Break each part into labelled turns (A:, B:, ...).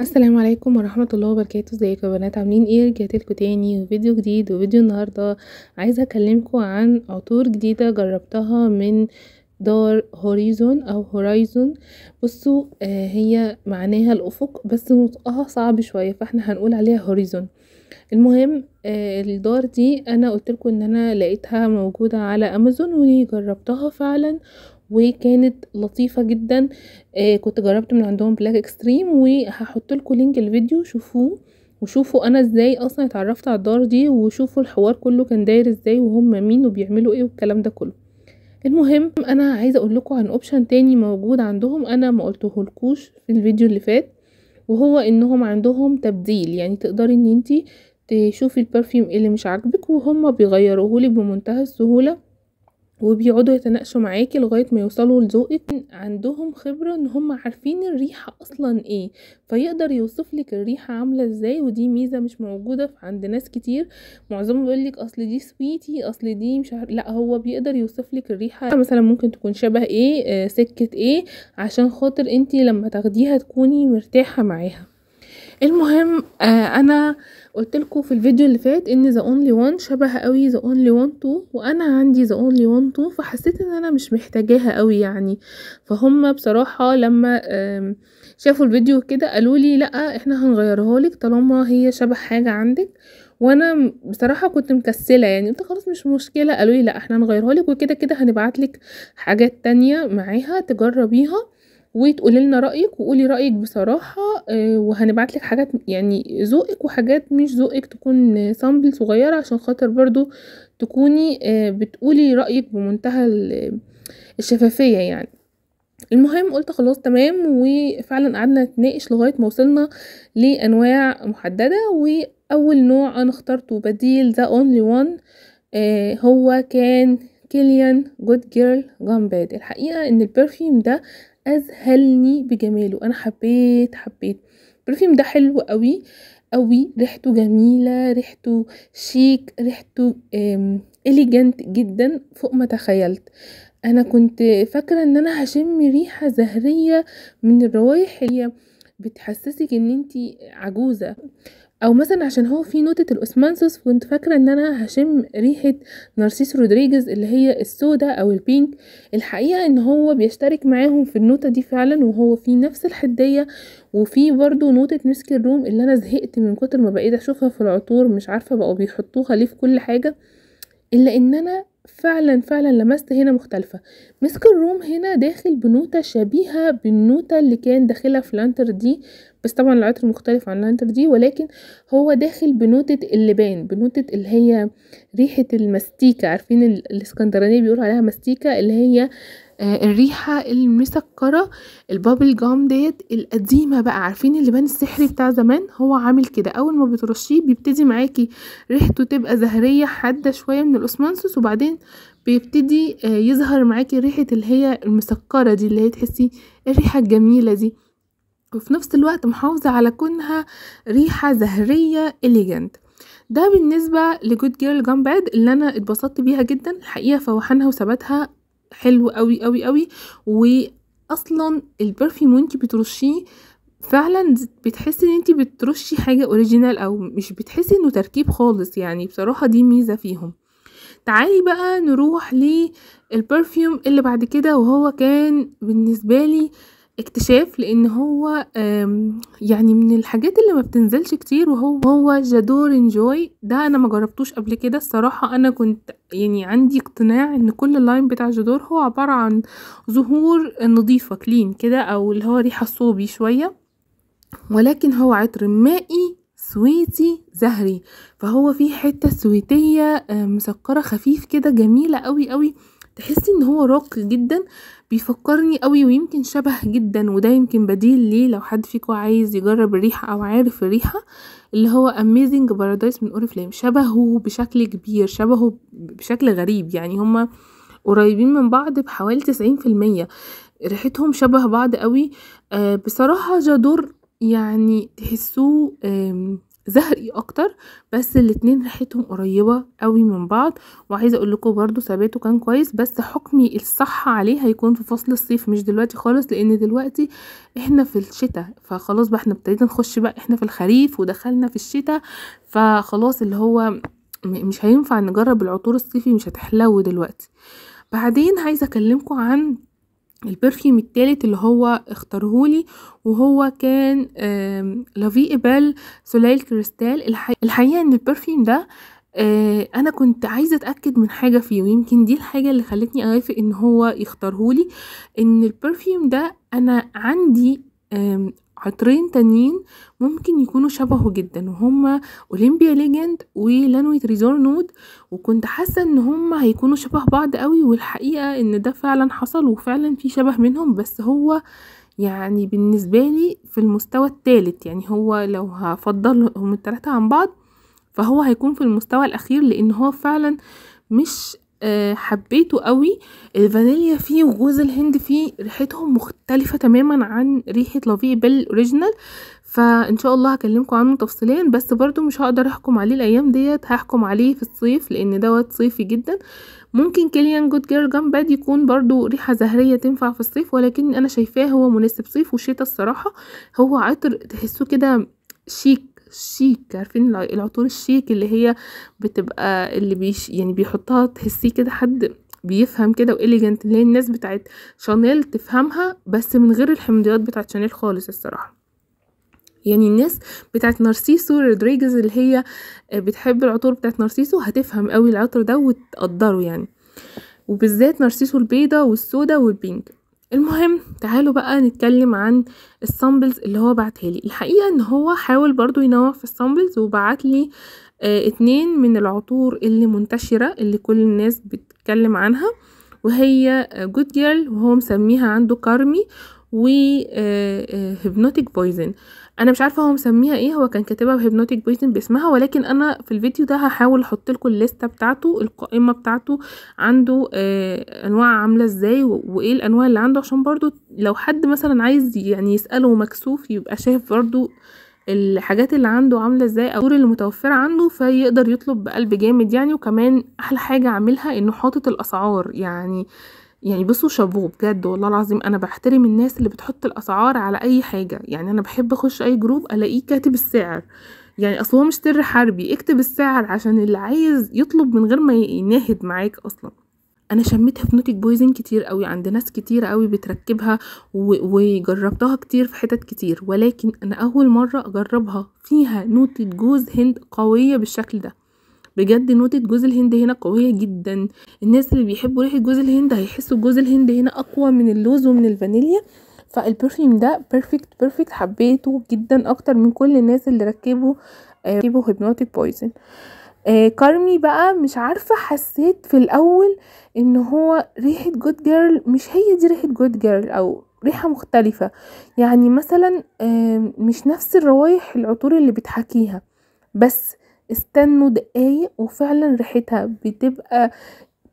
A: السلام عليكم ورحمة الله وبركاته ازيكم يا بنات عاملين ايه رجعت لكم تاني وفيديو جديد وفيديو النهاردة عايزة اكلمكم عن عطور جديدة جربتها من دار هوريزون او هورايزون بصوا آه هي معناها الافق بس نطقها صعب شوية فاحنا هنقول عليها هوريزون المهم آه، الدار دي انا قلت ان انا لقيتها موجوده على امازون وجربتها فعلا وكانت لطيفه جدا آه، كنت جربت من عندهم بلاك اكستريم وهحط لكم لينك الفيديو شوفوه وشوفوا انا ازاي اصلا اتعرفت على الدار دي وشوفوا الحوار كله كان داير ازاي وهم مين وبيعملوا ايه والكلام ده كله المهم انا عايزه اقول لكم عن اوبشن تاني موجود عندهم انا ما قلتهولكوش في الفيديو اللي فات وهو انهم عندهم تبديل يعني تقدري ان انتي تشوفي البرفيوم اللي مش عاجبك وهما لي بمنتهى السهوله وبيقعدوا يتناقشوا معاكي لغايه ما يوصلوا لذوقك عندهم خبره ان هم عارفين الريحه اصلا ايه فيقدر يوصف لك الريحه عامله ازاي ودي ميزه مش موجوده عند ناس كتير معظمهم بيقول لك اصل دي سويتي اصل دي مش عارف لا هو بيقدر يوصف لك الريحه مثلا ممكن تكون شبه ايه آه، سكه ايه عشان خاطر انت لما تاخديها تكوني مرتاحه معاها المهم آه انا قلت لكم في الفيديو اللي فات ان ذا اونلي وان شبه قوي ذا اونلي وان تو وانا عندي ذا اونلي وان تو فحسيت ان انا مش محتاجاها قوي يعني فهم بصراحه لما آه شافوا الفيديو كده قالوا لي لا احنا هنغيرها لك طالما هي شبه حاجه عندك وانا بصراحه كنت مكسله يعني قلت خلاص مش مشكله قالوا لي لا احنا هنغيرها لك وكده كده هنبعت لك حاجات تانية معاها تجربيها وتقولي لنا رأيك وقولي رأيك بصراحة آه، وهنبعت لك حاجات يعني ذوقك وحاجات مش ذوقك تكون سامبل صغيرة عشان خاطر برضو تكوني آه، بتقولي رأيك بمنتهى الشفافية يعني المهم قلت خلاص تمام وفعلا قعدنا نتناقش لغاية ما وصلنا لأنواع محددة وأول نوع أنا اخترته بديل ذا اونلي وان هو كان كيليان جود جيرل جامباد الحقيقة ان البرفيوم ده أذهلني بجماله أنا حبيت حبيت البرفيوم ده حلو قوي قوي ريحته جميلة ريحته شيك ريحته إليجنت جدا فوق ما تخيلت أنا كنت فاكرة أن أنا هشم ريحة زهرية من الروايح اللي بتحسسك أن انتي عجوزة او مثلا عشان هو في نوتة الاسمنسوس كنت فاكرة ان انا هشم ريحة نارسيس رودريجز اللي هي السودا او البينك الحقيقة ان هو بيشترك معاهم في النوتة دي فعلا وهو في نفس الحدية وفي برضو نوتة مسك الروم اللي انا زهقت من كتر ما بقيت اشوفها في العطور مش عارفة بقوا بيحطوها ليه في كل حاجة الا ان انا فعلا فعلا لمست هنا مختلفة مسك الروم هنا داخل بنوتة شبيهة بالنوتة اللي كان داخلها في لانتر دي بس طبعا العطر مختلف عن لانتر دي ولكن هو داخل بنوتة اللبان بنوتة اللي هي ريحة المستيكة عارفين الاسكندرانية بيقولوا عليها مستيكة اللي هي آه، الريحة المسكرة البابل جام ديت القديمة بقى عارفين اللبان السحري بتاع زمان هو عامل كده اول ما بترشيه بيبتدي معاكي ريحته تبقى زهرية حادة شوية من الاسمنسوس وبعدين بيبتدي آه، يظهر معاكي ريحة اللي هي المسكرة دي اللي هي تحسي الريحة الجميلة دي وفي نفس الوقت محافظة على كونها ريحة زهرية إليجنت ده بالنسبة لجود جيرل جام باد اللي أنا اتبسطت بيها جدا الحقيقة فوحانها وثباتها حلو قوي قوي قوي واصلا البرفيوم وانتي بترشيه فعلا بتحسي ان انتي بترشي حاجه اوريجينال او مش بتحسي انه تركيب خالص يعني بصراحه دي ميزه فيهم تعالي بقى نروح للبرفيوم اللي بعد كده وهو كان بالنسبه لي اكتشاف لان هو يعني من الحاجات اللي ما بتنزلش كتير وهو هو جادور انجوي ده انا ما جربتوش قبل كده الصراحه انا كنت يعني عندي اقتناع ان كل اللاين بتاع جادور هو عباره عن زهور نظيفه كلين كده او اللي هو ريحه صوبي شويه ولكن هو عطر مائي سويتي زهري فهو فيه حته سويتيه آه، مسكره خفيف كده جميله قوي قوي تحسي ان هو راقي جدا بيفكرني قوي ويمكن شبه جدا وده يمكن بديل ليه لو حد فيكم عايز يجرب الريحه او عارف الريحه اللي هو اميزنج بارادايس من اوريفليم شبهه بشكل كبير شبهه بشكل غريب يعني هما قريبين من بعض بحوالي تسعين في المية ريحتهم شبه بعض قوي آه بصراحة جادور يعني تحسوه زهري اكتر بس الاتنين ريحتهم قريبه قوي من بعض وعايزه اقول لكم برضو ثباته كان كويس بس حكمي الصح عليه هيكون في فصل الصيف مش دلوقتي خالص لان دلوقتي احنا في الشتاء فخلاص بقى احنا ابتدينا نخش بقى احنا في الخريف ودخلنا في الشتاء فخلاص اللي هو مش هينفع نجرب العطور الصيفي مش هتحلو دلوقتي بعدين عايزه اكلمكم عن البرفيوم التالت اللي هو اختارهولي وهو كان لافي إبال سوليل كريستال الحقيقة ان البرفيوم ده آه، انا كنت عايزه اتاكد من حاجه فيه ويمكن دي الحاجه اللي خلتني اوافق ان هو يختارهولي ان البرفيوم ده انا عندي عطرين تانيين ممكن يكونوا شبهه جدا وهما اولمبيا ليجند ولانوي تريزور نود وكنت حاسه ان هما هيكونوا شبه بعض قوي والحقيقه ان ده فعلا حصل وفعلا في شبه منهم بس هو يعني بالنسبه لي في المستوى الثالث يعني هو لو هفضلهم الثلاثه عن بعض فهو هيكون في المستوى الاخير لان هو فعلا مش آه، حبيته قوي الفانيليا فيه وجوز الهند فيه ريحتهم مختلفه تماما عن ريحه بيل اوريجينال فان شاء الله هكلمكم عنه تفصيليا بس برضو مش هقدر احكم عليه الايام ديت هحكم عليه في الصيف لان دوت صيفي جدا ممكن كليان جود جير جام باد يكون برضو ريحه زهريه تنفع في الصيف ولكن انا شايفاه هو مناسب صيف وشتا الصراحه هو عطر تحسه كده شيك شيك عارفين العطور الشيك اللي هي بتبقى اللي بيش يعني بيحطها تحسيه كده حد بيفهم كده وإليجنت اللي هي الناس بتاعت شانيل تفهمها بس من غير الحمضيات بتاعت شانيل خالص الصراحة يعني الناس بتاعت نارسيسو رودريجز اللي هي بتحب العطور بتاعت نارسيسو هتفهم قوي العطر ده وتقدره يعني وبالذات نارسيسو البيضة والسودة والبينك المهم تعالوا بقى نتكلم عن السامبلز اللي هو بعتها لي الحقيقه ان هو حاول برضو ينوع في السامبلز وبعت لي آه اتنين من العطور اللي منتشره اللي كل الناس بتتكلم عنها وهي جود آه، جيرل وهو مسميها عنده كارمي و هيبنوتيك آه، بويزن آه، انا مش عارفه هو مسميها ايه هو كان كاتبها بهيبنوتيك بويزن باسمها ولكن انا في الفيديو ده هحاول احط لكم الليسته بتاعته القائمه بتاعته عنده آه انواع عامله ازاي وايه الانواع اللي عنده عشان برضو لو حد مثلا عايز يعني يساله مكسوف يبقى شايف برضو الحاجات اللي عنده عامله ازاي او الصور المتوفره عنده فيقدر يطلب بقلب جامد يعني وكمان احلى حاجه عاملها انه حاطط الاسعار يعني يعني بصوا شابوه بجد والله العظيم انا بحترم الناس اللي بتحط الاسعار على اي حاجه يعني انا بحب اخش اي جروب الاقيه كاتب السعر يعني اصل هو مش سر حربي اكتب السعر عشان اللي عايز يطلب من غير ما يناهد معاك اصلا انا شميت هيبنوتيك بويزن كتير قوي عند ناس كتير قوي بتركبها وجربتها كتير في حتت كتير ولكن انا اول مره اجربها فيها نوتة جوز هند قويه بالشكل ده بجد نوتة جوز الهند هنا قوية جدا الناس اللي بيحبوا ريحة جوز الهند هيحسوا جوز الهند هنا اقوى من اللوز ومن الفانيليا فالبرفيوم ده بيرفكت بيرفكت حبيته جدا اكتر من كل الناس اللي ركبوا آه، ركبوا هيبنوتيك بويزن آه كارمي بقى مش عارفة حسيت في الأول إن هو ريحة جود جيرل مش هي دي ريحة جود جيرل أو ريحة مختلفة يعني مثلا آه مش نفس الروايح العطور اللي بتحكيها بس استنوا دقايق وفعلا ريحتها بتبقى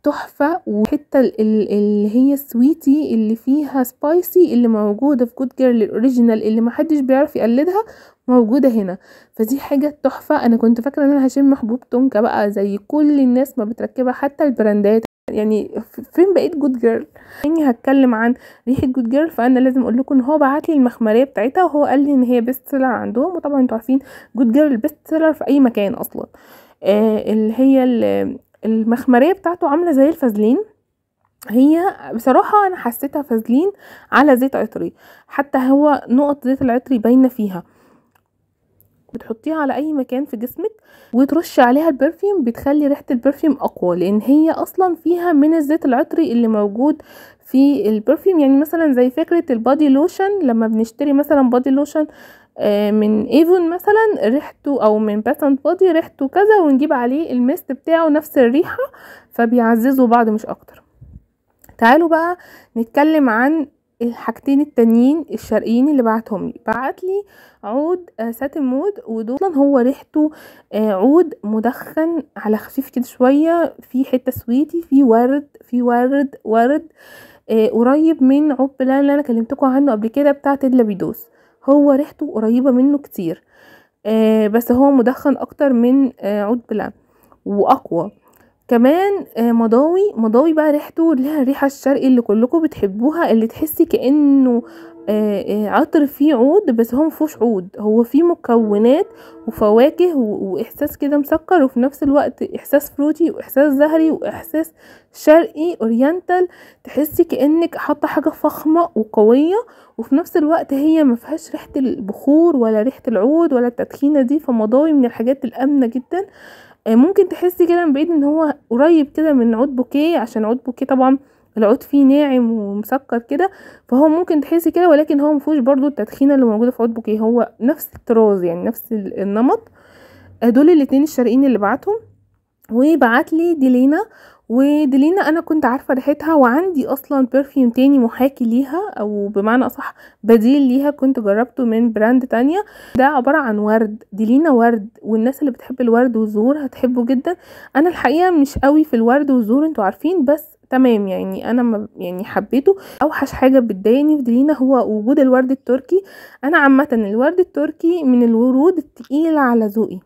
A: تحفه وحتى اللي هي السويتي اللي فيها سبايسي اللي موجوده في جود جيرل الاوريجينال اللي محدش بيعرف يقلدها موجوده هنا فدي حاجه تحفه انا كنت فاكره ان انا هشم حبوب تونكا بقى زي كل الناس ما بتركبها حتى البراندات يعني فين بقيت جود جيرل اني هتكلم عن ريحه جود جيرل فانا لازم اقول لكم ان هو بعت لي المخمريه بتاعتها وهو قال لي ان هي بيست سيلر عندهم وطبعا انتوا عارفين جود جيرل بيست سيلر في اي مكان اصلا آه اللي هي المخمريه بتاعته عامله زي الفازلين هي بصراحه انا حسيتها فازلين على زيت عطري حتى هو نقط زيت العطري باينه فيها بتحطيها على اي مكان في جسمك وترش عليها البرفيوم بتخلي ريحه البرفيوم اقوى لان هي اصلا فيها من الزيت العطري اللي موجود في البرفيوم يعني مثلا زي فكره البادي لوشن لما بنشتري مثلا بادي لوشن آه، من ايفون مثلا ريحته او من باتنت بادي ريحته كذا ونجيب عليه الميست بتاعه نفس الريحه فبيعززوا بعض مش اكتر تعالوا بقى نتكلم عن الحاجتين التانيين الشرقيين اللي بعتهم لي بعت لي عود آه، ساتن مود ودول هو ريحته آه، عود مدخن على خفيف كده شويه في حته سويتي في ورد في ورد ورد آه، قريب من عود بلان اللي انا كلمتكم عنه قبل كده بتاعه اللابيدوس هو ريحته قريبه منه كتير بس هو مدخن اكتر من عود بلان واقوى كمان آه، مضاوي مضاوي بقى ريحته ليها الريحه الشرقي اللي كلكم بتحبوها اللي تحسي كانه آه، آه، عطر فيه عود بس هو مفهوش عود هو فيه مكونات وفواكه واحساس كده مسكر وفي نفس الوقت احساس فروتي واحساس زهري واحساس شرقي اورينتال تحسي كانك حاطه حاجه فخمه وقويه وفي نفس الوقت هي ما فيهاش ريحه البخور ولا ريحه العود ولا التدخينه دي فمضاوي من الحاجات الامنه جدا آه، ممكن تحسي كده من بعيد ان هو قريب كده من عود بوكيه عشان عود بوكيه طبعا العود فيه ناعم ومسكر كده فهو ممكن تحسي كده ولكن هو مفهوش برضو التدخينه اللي موجوده في عود بوكيه هو نفس الطراز يعني نفس النمط آه، دول الاتنين الشرقيين اللي بعتهم وبعت لي ديلينا وديلينا انا كنت عارفه ريحتها وعندي اصلا برفيوم تاني محاكي ليها او بمعنى اصح بديل ليها كنت جربته من براند تانية ده عباره عن ورد ديلينا ورد والناس اللي بتحب الورد والزهور هتحبه جدا انا الحقيقه مش قوي في الورد والزهور انتوا عارفين بس تمام يعني انا ما يعني حبيته اوحش حاجه بتضايقني في ديلينا هو وجود الورد التركي انا عامه الورد التركي من الورود التقيله على ذوقي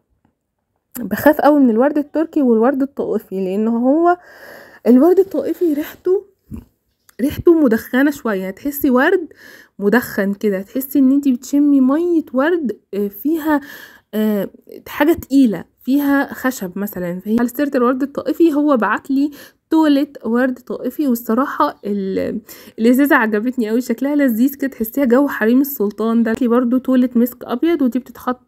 A: بخاف قوي من الورد التركي والورد الطائفي لان هو الورد الطائفي ريحته ريحته مدخنه شويه تحسي ورد مدخن كده تحسي ان انتي بتشمي ميه ورد آه، فيها آه، حاجه تقيله فيها خشب مثلا فهي سيره الورد الطائفي هو بعت لي تولت ورد طائفي والصراحه الازازه عجبتني قوي شكلها لذيذ كده تحسيها جو حريم السلطان ده لي برده تولت مسك ابيض ودي بتتحط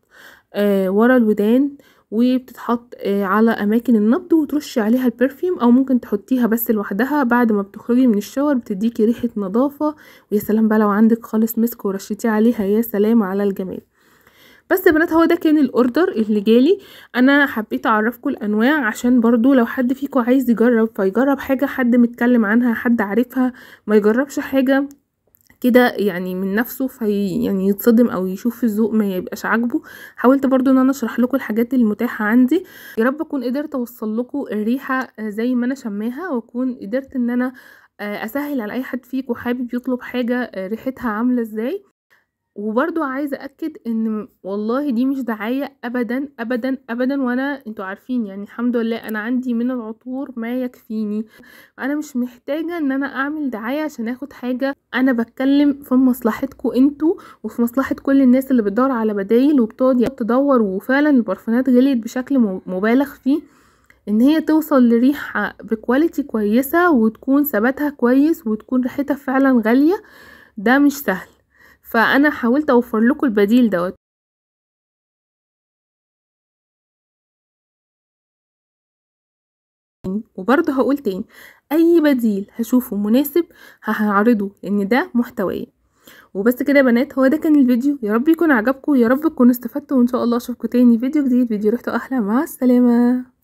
A: آه، ورا الودان وبتتحط آه، على اماكن النبض وترشي عليها البرفيوم او ممكن تحطيها بس لوحدها بعد ما بتخرجي من الشاور بتديكي ريحه نظافه ويا سلام بقى لو عندك خالص مسك ورشيتيه عليها يا سلام على الجمال بس يا بنات هو ده كان الاوردر اللي جالي انا حبيت اعرفكم الانواع عشان برضو لو حد فيكم عايز يجرب فيجرب حاجه حد متكلم عنها حد عارفها ما يجربش حاجه كده يعني من نفسه في يعني يتصدم او يشوف الذوق ما يبقاش عاجبه حاولت برضو ان انا اشرح لكم الحاجات المتاحه عندي يا رب اكون قدرت اوصل لكم الريحه آه، زي ما انا شماها واكون قدرت ان انا آه، اسهل على اي حد فيكم حابب يطلب حاجه آه، ريحتها عامله ازاي وبرضو عايزه اكد ان والله دي مش دعايه ابدا ابدا ابدا وانا انتوا عارفين يعني الحمد لله انا عندي من العطور ما يكفيني انا مش محتاجه ان انا اعمل دعايه عشان اخد حاجه انا بتكلم في مصلحتكم انتوا وفي مصلحه كل الناس اللي بتدور على بدايل وبتقعد تدور وفعلا البرفانات غليت بشكل مبالغ فيه ان هي توصل لريحه بكواليتي كويسه وتكون ثباتها كويس وتكون ريحتها فعلا غاليه ده مش سهل فانا حاولت اوفر لكم البديل دوت وبرضه هقول تاني اي بديل هشوفه مناسب هعرضه لان ده محتوي وبس كده يا بنات هو ده كان الفيديو يا رب يكون عجبكم يا رب تكونوا استفدتوا وان شاء الله اشوفكم تاني فيديو جديد فيديو ريحته احلى مع السلامه